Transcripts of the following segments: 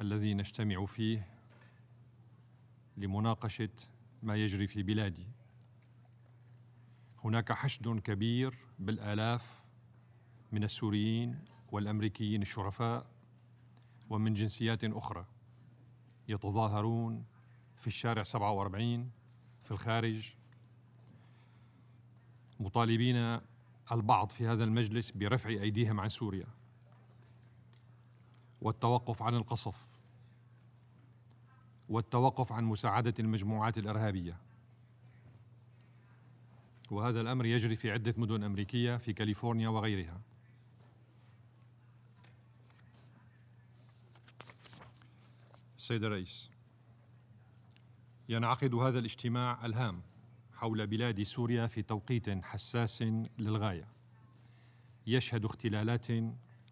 الذي نجتمع فيه لمناقشه ما يجري في بلادي هناك حشد كبير بالالاف من السوريين والامريكيين الشرفاء ومن جنسيات اخرى يتظاهرون في الشارع 47 في الخارج مطالبين البعض في هذا المجلس برفع ايديهم عن سوريا والتوقف عن القصف والتوقف عن مساعدة المجموعات الإرهابية وهذا الأمر يجري في عدة مدن أمريكية في كاليفورنيا وغيرها السيد الرئيس ينعقد هذا الاجتماع الهام حول بلاد سوريا في توقيت حساس للغايه يشهد اختلالات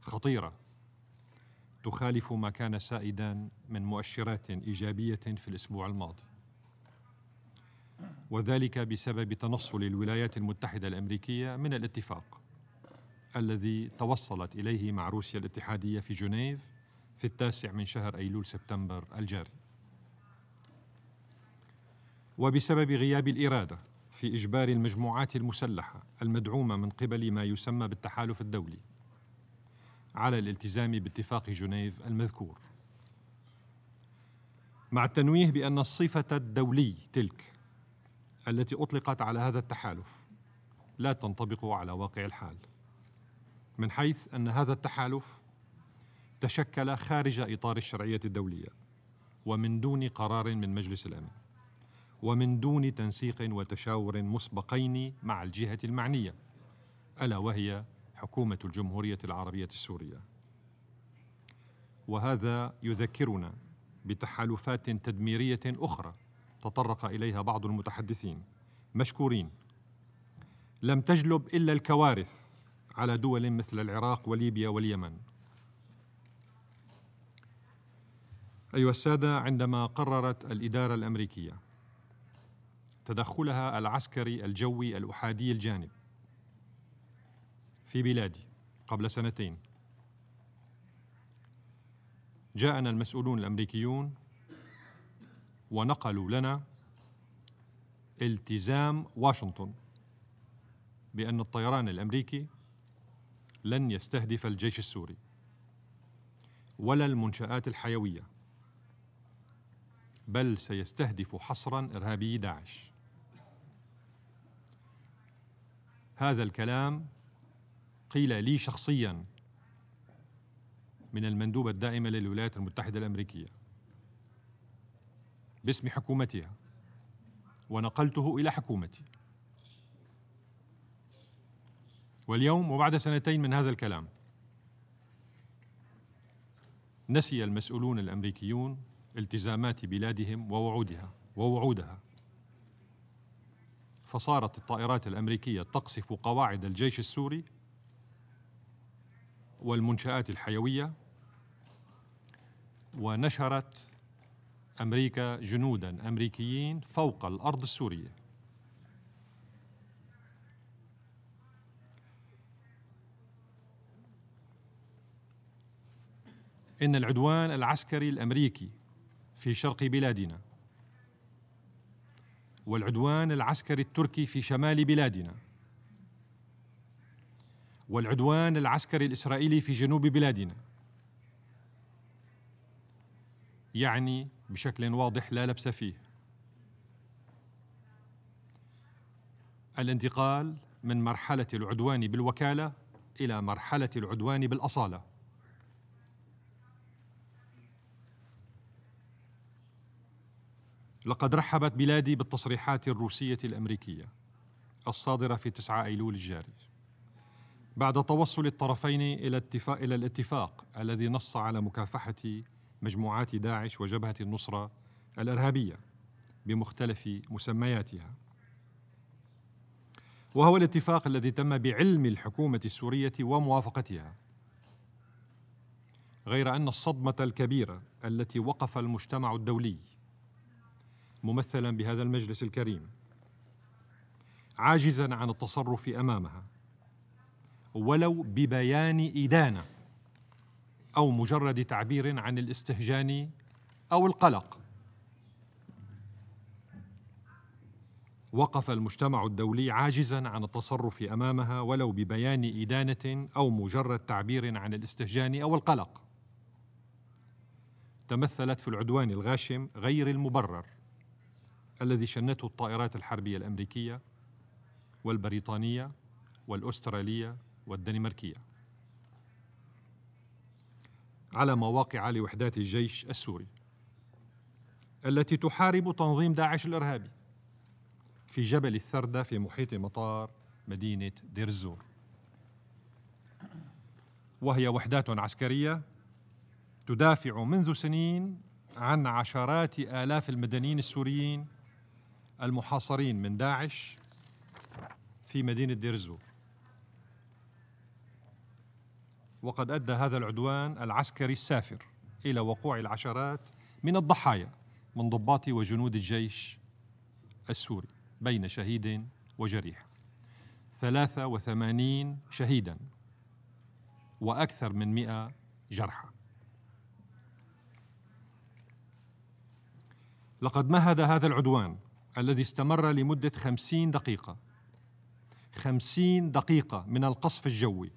خطيره تخالف ما كان سائدا من مؤشرات ايجابيه في الاسبوع الماضي وذلك بسبب تنصل الولايات المتحده الامريكيه من الاتفاق الذي توصلت اليه مع روسيا الاتحاديه في جنيف في التاسع من شهر ايلول سبتمبر الجاري وبسبب غياب الاراده في اجبار المجموعات المسلحه المدعومه من قبل ما يسمى بالتحالف الدولي على الالتزام باتفاق جنيف المذكور مع التنويه بان الصفه الدولي تلك التي اطلقت على هذا التحالف لا تنطبق على واقع الحال من حيث ان هذا التحالف تشكل خارج اطار الشرعيه الدوليه ومن دون قرار من مجلس الامن ومن دون تنسيق وتشاور مسبقين مع الجهه المعنيه الا وهي حكومة الجمهورية العربية السورية وهذا يذكرنا بتحالفات تدميرية أخرى تطرق إليها بعض المتحدثين مشكورين لم تجلب إلا الكوارث على دول مثل العراق وليبيا واليمن أيها السادة عندما قررت الإدارة الأمريكية تدخلها العسكري الجوي الأحادي الجانب في بلادي قبل سنتين جاءنا المسؤولون الامريكيون ونقلوا لنا التزام واشنطن بان الطيران الامريكي لن يستهدف الجيش السوري ولا المنشات الحيويه بل سيستهدف حصرا ارهابي داعش هذا الكلام قيل لي شخصيا من المندوبة الدائمة للولايات المتحدة الأمريكية باسم حكومتها ونقلته إلى حكومتي واليوم وبعد سنتين من هذا الكلام نسي المسؤولون الأمريكيون التزامات بلادهم ووعودها ووعودها فصارت الطائرات الأمريكية تقصف قواعد الجيش السوري والمنشآت الحيوية ونشرت أمريكا جنودا أمريكيين فوق الأرض السورية إن العدوان العسكري الأمريكي في شرق بلادنا والعدوان العسكري التركي في شمال بلادنا والعدوان العسكري الاسرائيلي في جنوب بلادنا يعني بشكل واضح لا لبس فيه الانتقال من مرحله العدوان بالوكاله الى مرحله العدوان بالاصاله لقد رحبت بلادي بالتصريحات الروسيه الامريكيه الصادره في 9 ايلول الجاري بعد توصل الطرفين إلى, اتفاق إلى الاتفاق الذي نص على مكافحة مجموعات داعش وجبهة النصرة الإرهابية بمختلف مسمياتها وهو الاتفاق الذي تم بعلم الحكومة السورية وموافقتها غير أن الصدمة الكبيرة التي وقف المجتمع الدولي ممثلا بهذا المجلس الكريم عاجزا عن التصرف أمامها ولو ببيان إدانة أو مجرد تعبير عن الاستهجان أو القلق وقف المجتمع الدولي عاجزا عن التصرف امامها ولو ببيان ادانه او مجرد تعبير عن الاستهجان او القلق تمثلت في العدوان الغاشم غير المبرر الذي شنته الطائرات الحربيه الامريكيه والبريطانيه والاستراليه والدنماركية على مواقع لوحدات الجيش السوري التي تحارب تنظيم داعش الإرهابي في جبل الثردة في محيط مطار مدينة دير الزور وهي وحدات عسكرية تدافع منذ سنين عن عشرات آلاف المدنيين السوريين المحاصرين من داعش في مدينة دير الزور وقد أدى هذا العدوان العسكري السافر إلى وقوع العشرات من الضحايا من ضباط وجنود الجيش السوري بين شهيد وجريح 83 شهيدا وأكثر من 100 جرحى لقد مهد هذا العدوان الذي استمر لمدة خمسين دقيقة خمسين دقيقة من القصف الجوي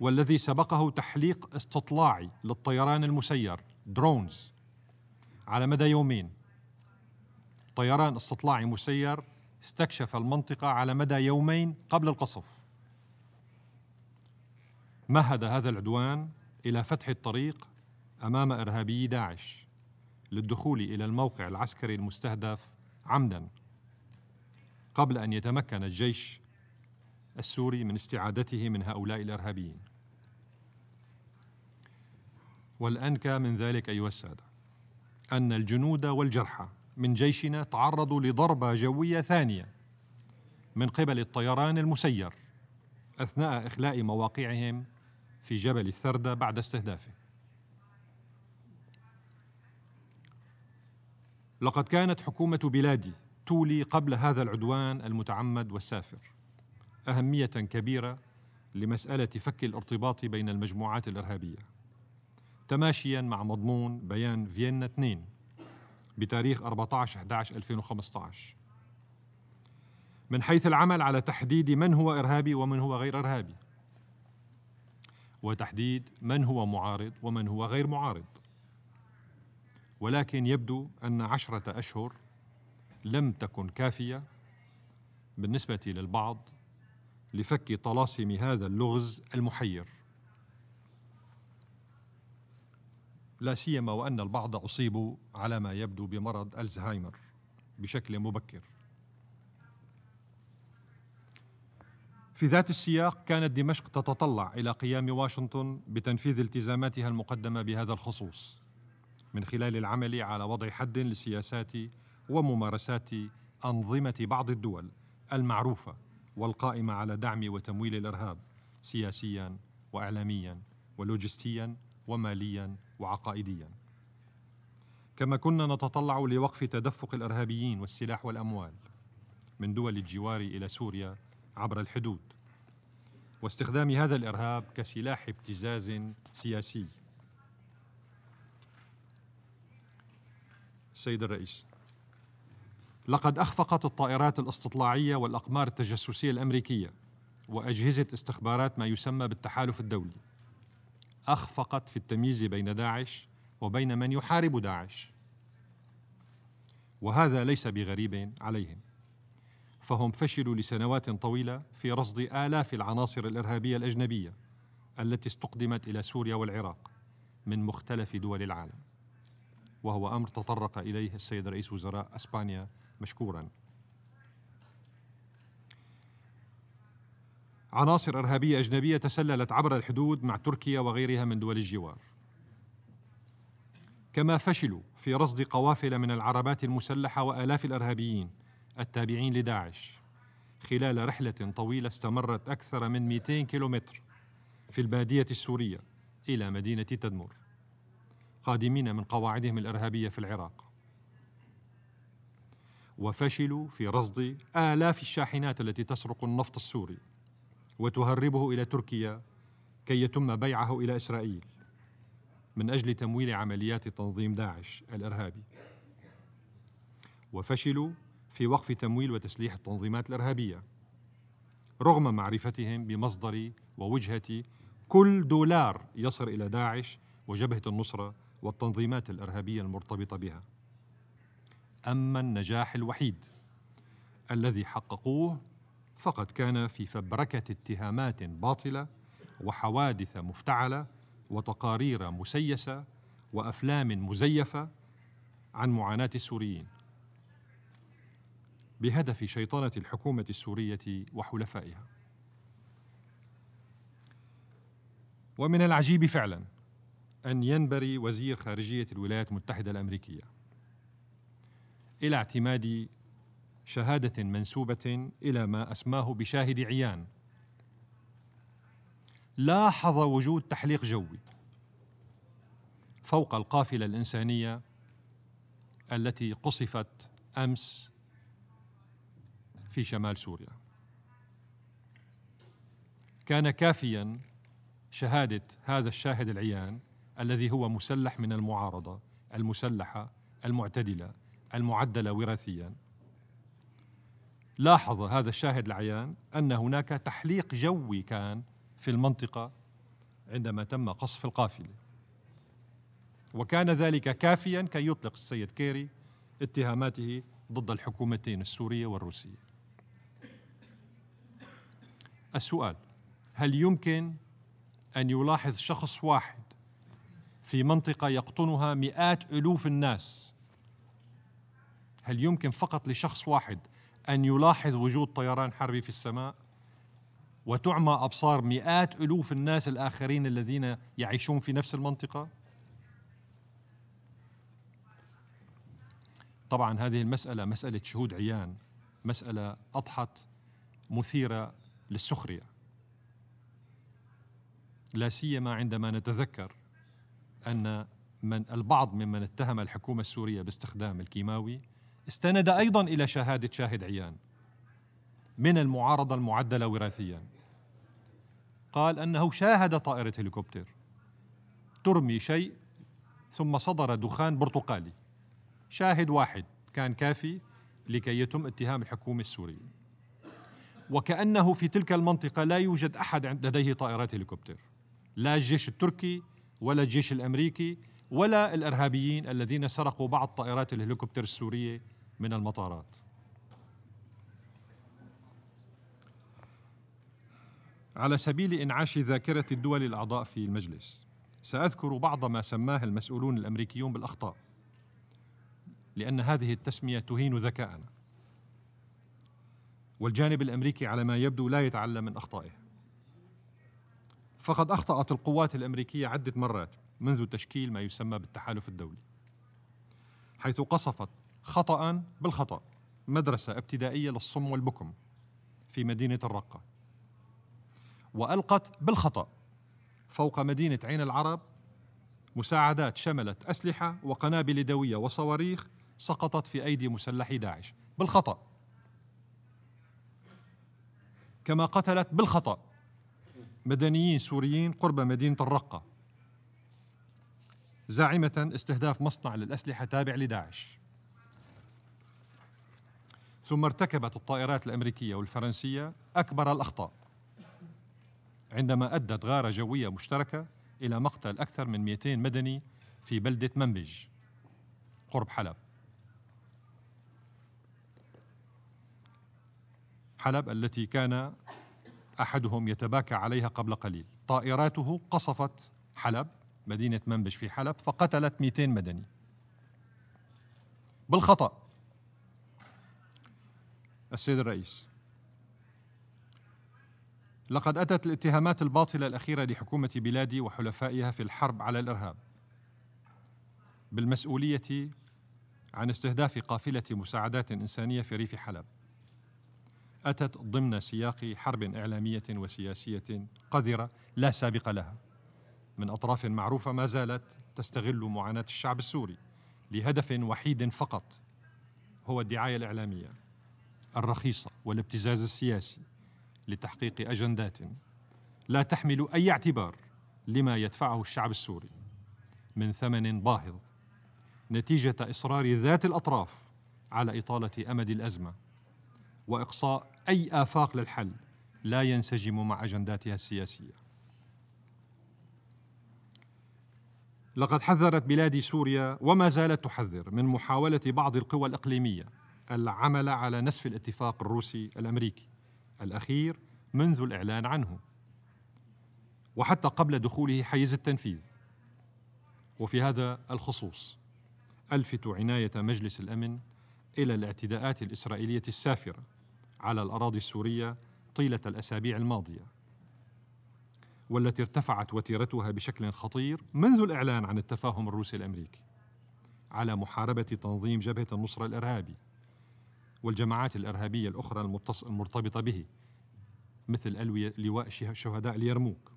والذي سبقه تحليق استطلاعي للطيران المسير درونز على مدى يومين طيران استطلاعي مسير استكشف المنطقة على مدى يومين قبل القصف مهد هذا العدوان إلى فتح الطريق أمام إرهابي داعش للدخول إلى الموقع العسكري المستهدف عمدا قبل أن يتمكن الجيش السوري من استعادته من هؤلاء الارهابيين. والانكى من ذلك ايها الساده ان الجنود والجرحى من جيشنا تعرضوا لضربه جويه ثانيه من قبل الطيران المسير اثناء اخلاء مواقعهم في جبل الثرده بعد استهدافه. لقد كانت حكومه بلادي تولي قبل هذا العدوان المتعمد والسافر أهمية كبيرة لمسألة فك الارتباط بين المجموعات الإرهابية تماشيا مع مضمون بيان فيينا 2 بتاريخ 14 11 2015 من حيث العمل على تحديد من هو إرهابي ومن هو غير إرهابي وتحديد من هو معارض ومن هو غير معارض ولكن يبدو أن عشرة أشهر لم تكن كافية بالنسبة للبعض لفك طلاسم هذا اللغز المحير لا سيما وان البعض اصيبوا على ما يبدو بمرض الزهايمر بشكل مبكر في ذات السياق كانت دمشق تتطلع الى قيام واشنطن بتنفيذ التزاماتها المقدمه بهذا الخصوص من خلال العمل على وضع حد لسياسات وممارسات انظمه بعض الدول المعروفه والقائمة على دعم وتمويل الإرهاب سياسيا وإعلاميا ولوجستيا وماليا وعقائديا كما كنا نتطلع لوقف تدفق الإرهابيين والسلاح والأموال من دول الجوار إلى سوريا عبر الحدود واستخدام هذا الإرهاب كسلاح ابتزاز سياسي السيد الرئيس لقد أخفقت الطائرات الاستطلاعية والأقمار التجسسية الأمريكية وأجهزة استخبارات ما يسمى بالتحالف الدولي أخفقت في التمييز بين داعش وبين من يحارب داعش وهذا ليس بغريب عليهم فهم فشلوا لسنوات طويلة في رصد آلاف العناصر الإرهابية الأجنبية التي استقدمت إلى سوريا والعراق من مختلف دول العالم وهو أمر تطرق إليه السيد رئيس وزراء أسبانيا مشكورا عناصر إرهابية أجنبية تسللت عبر الحدود مع تركيا وغيرها من دول الجوار كما فشلوا في رصد قوافل من العربات المسلحة وآلاف الإرهابيين التابعين لداعش خلال رحلة طويلة استمرت أكثر من 200 كيلومتر في البادية السورية إلى مدينة تدمر قادمين من قواعدهم الارهابيه في العراق وفشلوا في رصد الاف الشاحنات التي تسرق النفط السوري وتهربه الى تركيا كي يتم بيعه الى اسرائيل من اجل تمويل عمليات تنظيم داعش الارهابي وفشلوا في وقف تمويل وتسليح التنظيمات الارهابيه رغم معرفتهم بمصدر ووجهه كل دولار يصل الى داعش وجبهه النصره والتنظيمات الارهابيه المرتبطه بها اما النجاح الوحيد الذي حققوه فقد كان في فبركه اتهامات باطله وحوادث مفتعله وتقارير مسيسه وافلام مزيفه عن معاناه السوريين بهدف شيطنه الحكومه السوريه وحلفائها ومن العجيب فعلا أن ينبري وزير خارجية الولايات المتحدة الأمريكية إلى اعتماد شهادة منسوبة إلى ما أسماه بشاهد عيان لاحظ وجود تحليق جوي فوق القافلة الإنسانية التي قصفت أمس في شمال سوريا كان كافيا شهادة هذا الشاهد العيان الذي هو مسلح من المعارضه المسلحه المعتدله المعدله وراثيا لاحظ هذا الشاهد العيان ان هناك تحليق جوي كان في المنطقه عندما تم قصف القافله وكان ذلك كافيا كي يطلق السيد كيري اتهاماته ضد الحكومتين السوريه والروسيه السؤال هل يمكن ان يلاحظ شخص واحد في منطقة يقطنها مئات ألوف الناس هل يمكن فقط لشخص واحد أن يلاحظ وجود طيران حربي في السماء وتعمى أبصار مئات ألوف الناس الآخرين الذين يعيشون في نفس المنطقة طبعا هذه المسألة مسألة شهود عيان مسألة أضحت مثيرة للسخرية لا سيما عندما نتذكر أن من البعض ممن اتهم الحكومة السورية باستخدام الكيماوي استند أيضا إلى شهادة شاهد عيان من المعارضة المعدلة وراثيا قال أنه شاهد طائرة هليكوبتر ترمي شيء ثم صدر دخان برتقالي شاهد واحد كان كافي لكي يتم اتهام الحكومة السورية وكأنه في تلك المنطقة لا يوجد أحد لديه طائرات هليكوبتر لا الجيش التركي ولا الجيش الأمريكي ولا الإرهابيين الذين سرقوا بعض طائرات الهليكوبتر السورية من المطارات على سبيل إنعاش ذاكرة الدول الأعضاء في المجلس سأذكر بعض ما سماه المسؤولون الأمريكيون بالأخطاء لأن هذه التسمية تهين ذكاءنا والجانب الأمريكي على ما يبدو لا يتعلم من أخطائه فقد أخطأت القوات الأمريكية عدة مرات منذ تشكيل ما يسمى بالتحالف الدولي حيث قصفت خطأ بالخطأ مدرسة ابتدائية للصم والبكم في مدينة الرقة وألقت بالخطأ فوق مدينة عين العرب مساعدات شملت أسلحة وقنابل يدوية وصواريخ سقطت في أيدي مسلحي داعش بالخطأ كما قتلت بالخطأ مدنيين سوريين قرب مدينة الرقة زاعمة استهداف مصنع للأسلحة تابع لداعش ثم ارتكبت الطائرات الأمريكية والفرنسية أكبر الأخطاء عندما أدت غارة جوية مشتركة إلى مقتل أكثر من 200 مدني في بلدة منبج قرب حلب حلب التي كان أحدهم يتباكى عليها قبل قليل طائراته قصفت حلب مدينة منبش في حلب فقتلت 200 مدني بالخطأ السيد الرئيس لقد أتت الاتهامات الباطلة الأخيرة لحكومة بلادي وحلفائها في الحرب على الإرهاب بالمسؤولية عن استهداف قافلة مساعدات إنسانية في ريف حلب أتت ضمن سياق حرب إعلامية وسياسية قذرة لا سابق لها من أطراف معروفة ما زالت تستغل معاناة الشعب السوري لهدف وحيد فقط هو الدعاية الإعلامية الرخيصة والابتزاز السياسي لتحقيق أجندات لا تحمل أي اعتبار لما يدفعه الشعب السوري من ثمن باهظ نتيجة إصرار ذات الأطراف على إطالة أمد الأزمة وإقصاء أي آفاق للحل لا ينسجم مع أجنداتها السياسية لقد حذرت بلادي سوريا وما زالت تحذر من محاولة بعض القوى الإقليمية العمل على نسف الاتفاق الروسي الأمريكي الأخير منذ الإعلان عنه وحتى قبل دخوله حيز التنفيذ وفي هذا الخصوص ألفت عناية مجلس الأمن إلى الاعتداءات الإسرائيلية السافرة على الأراضي السورية طيلة الأسابيع الماضية والتي ارتفعت وتيرتها بشكل خطير منذ الإعلان عن التفاهم الروسي الأمريكي على محاربة تنظيم جبهة النصرة الإرهابي والجماعات الإرهابية الأخرى المرتبطة به مثل ألوية لواء شهداء اليرموك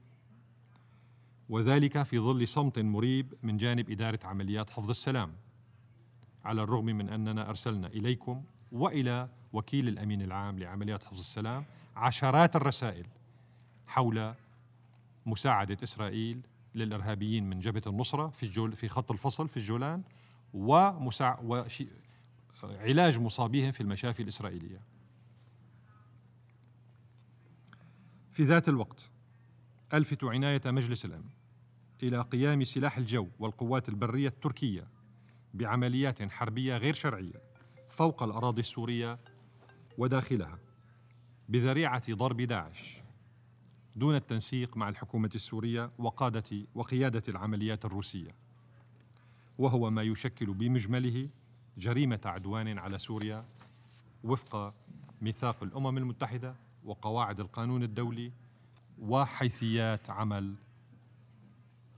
وذلك في ظل صمت مريب من جانب إدارة عمليات حفظ السلام على الرغم من أننا أرسلنا إليكم والى وكيل الامين العام لعمليات حفظ السلام عشرات الرسائل حول مساعده اسرائيل للارهابيين من جبهه النصره في الجول في خط الفصل في الجولان ومساع علاج مصابيهم في المشافي الاسرائيليه. في ذات الوقت الفت عنايه مجلس الامن الى قيام سلاح الجو والقوات البريه التركيه بعمليات حربيه غير شرعيه فوق الأراضي السورية وداخلها بذريعة ضرب داعش دون التنسيق مع الحكومة السورية وقادة وقيادة العمليات الروسية وهو ما يشكل بمجمله جريمة عدوان على سوريا وفق ميثاق الأمم المتحدة وقواعد القانون الدولي وحيثيات عمل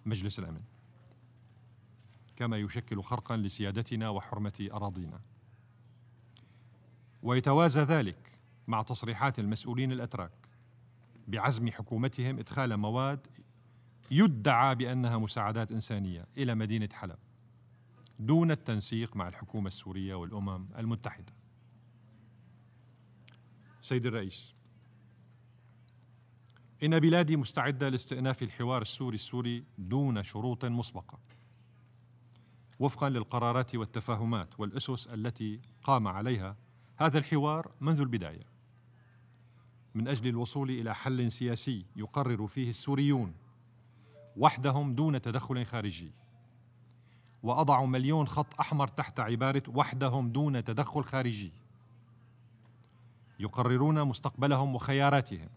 مجلس الأمن كما يشكل خرقا لسيادتنا وحرمة أراضينا ويتوازى ذلك مع تصريحات المسؤولين الاتراك بعزم حكومتهم ادخال مواد يدعى بانها مساعدات انسانيه الى مدينه حلب دون التنسيق مع الحكومه السوريه والامم المتحده. سيد الرئيس ان بلادي مستعده لاستئناف الحوار السوري السوري دون شروط مسبقه. وفقا للقرارات والتفاهمات والاسس التي قام عليها هذا الحوار منذ البدايه من اجل الوصول الى حل سياسي يقرر فيه السوريون وحدهم دون تدخل خارجي واضع مليون خط احمر تحت عباره وحدهم دون تدخل خارجي يقررون مستقبلهم وخياراتهم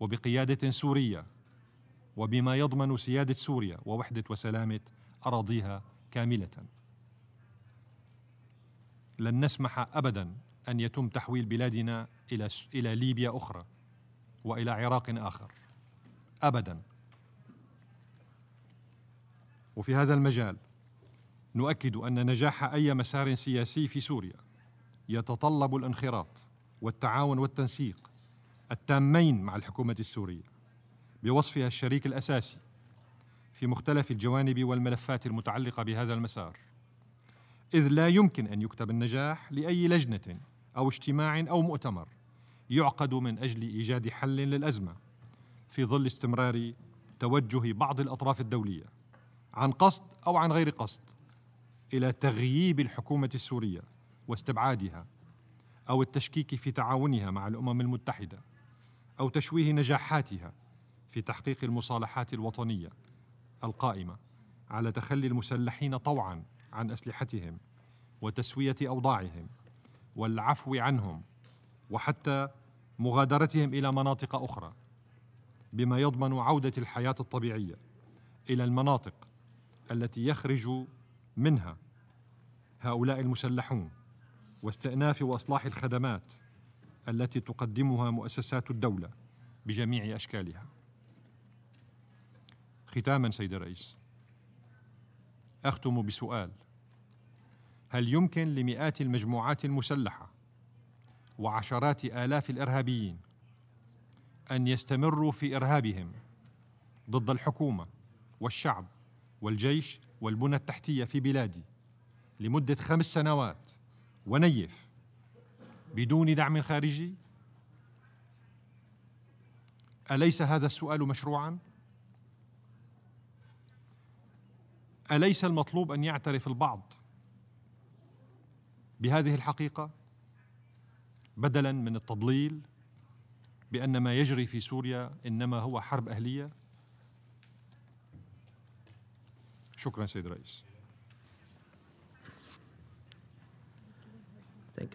وبقياده سوريه وبما يضمن سياده سوريا ووحده وسلامه اراضيها كامله لن نسمح ابدا ان يتم تحويل بلادنا الى الى ليبيا اخرى والى عراق اخر ابدا وفي هذا المجال نؤكد ان نجاح اي مسار سياسي في سوريا يتطلب الانخراط والتعاون والتنسيق التامين مع الحكومه السوريه بوصفها الشريك الاساسي في مختلف الجوانب والملفات المتعلقه بهذا المسار إذ لا يمكن أن يكتب النجاح لأي لجنة أو اجتماع أو مؤتمر يعقد من أجل إيجاد حل للأزمة في ظل استمرار توجه بعض الأطراف الدولية عن قصد أو عن غير قصد إلى تغييب الحكومة السورية واستبعادها أو التشكيك في تعاونها مع الأمم المتحدة أو تشويه نجاحاتها في تحقيق المصالحات الوطنيه القائمه على تخلي المسلحين طوعا عن اسلحتهم وتسويه اوضاعهم والعفو عنهم وحتى مغادرتهم الى مناطق اخرى بما يضمن عوده الحياه الطبيعيه الى المناطق التي يخرج منها هؤلاء المسلحون واستئناف واصلاح الخدمات التي تقدمها مؤسسات الدوله بجميع اشكالها ختاما سيد الرئيس اختم بسؤال هل يمكن لمئات المجموعات المسلحه وعشرات الاف الارهابيين ان يستمروا في ارهابهم ضد الحكومه والشعب والجيش والبنى التحتيه في بلادي لمده خمس سنوات ونيف بدون دعم خارجي اليس هذا السؤال مشروعا أليس المطلوب أن يعترف البعض بهذه الحقيقة بدلا من التضليل بأن ما يجري في سوريا إنما هو حرب أهلية شكرا سيد الرئيس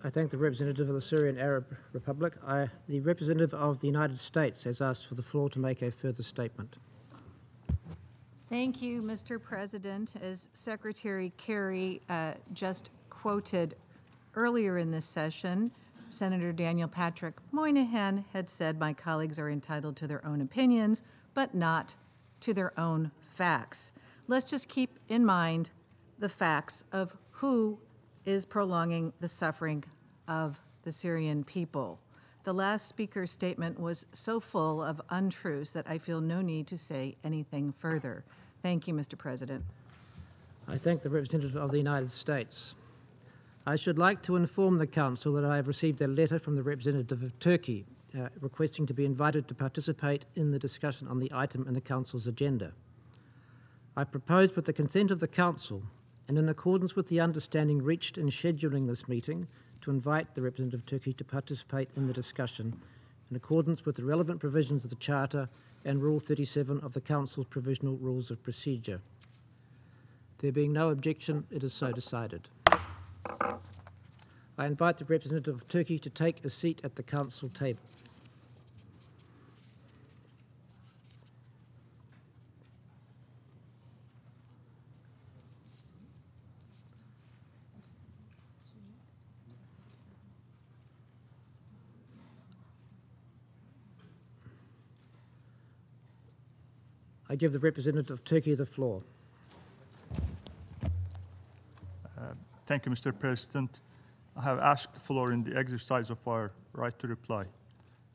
I thank the representative of the Syrian Arab Republic. I, the representative of the United States has asked for the floor to make a further statement. Thank you, Mr. President. As Secretary Kerry uh, just quoted earlier in this session, Senator Daniel Patrick Moynihan had said, My colleagues are entitled to their own opinions, but not to their own facts. Let's just keep in mind the facts of who is prolonging the suffering of the Syrian people. The last speaker's statement was so full of untruths that I feel no need to say anything further. Thank you, Mr. President. I thank the representative of the United States. I should like to inform the Council that I have received a letter from the representative of Turkey uh, requesting to be invited to participate in the discussion on the item in the Council's agenda. I propose, with the consent of the Council and in accordance with the understanding reached in scheduling this meeting, to invite the representative of Turkey to participate in the discussion in accordance with the relevant provisions of the Charter and Rule 37 of the Council's Provisional Rules of Procedure. There being no objection, it is so decided. I invite the representative of Turkey to take a seat at the Council table. I give the representative of Turkey the floor. Uh, thank you, Mr. President. I have asked the floor in the exercise of our right to reply.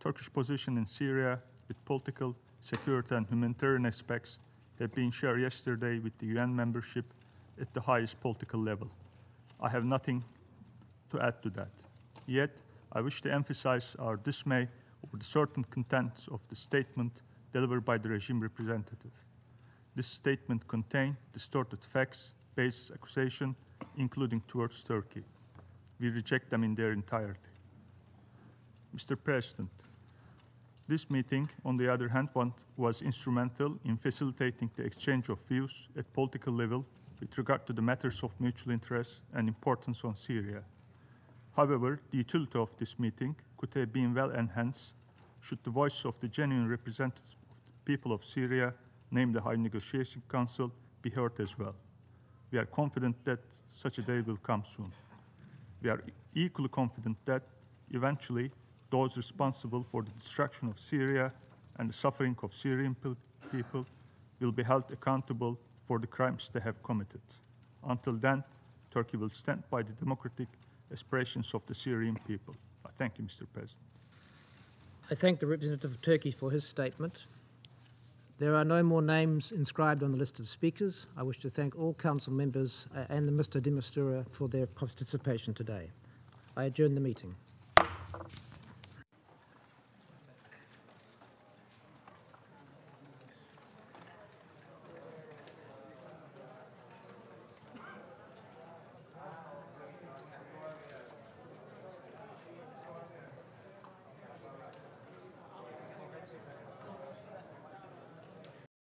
Turkish position in Syria with political, security and humanitarian aspects have been shared yesterday with the UN membership at the highest political level. I have nothing to add to that. Yet, I wish to emphasize our dismay over the certain contents of the statement delivered by the regime representative. This statement contained distorted facts, baseless accusation, including towards Turkey. We reject them in their entirety. Mr. President, this meeting, on the other hand, was instrumental in facilitating the exchange of views at political level with regard to the matters of mutual interest and importance on Syria. However, the utility of this meeting could have been well enhanced should the voice of the genuine representatives people of Syria, name the High Negotiation Council, be heard as well. We are confident that such a day will come soon. We are equally confident that eventually those responsible for the destruction of Syria and the suffering of Syrian people will be held accountable for the crimes they have committed. Until then, Turkey will stand by the democratic aspirations of the Syrian people. I thank you, Mr. President. I thank the representative of Turkey for his statement. There are no more names inscribed on the list of speakers. I wish to thank all council members uh, and Mr Demastura for their participation today. I adjourn the meeting.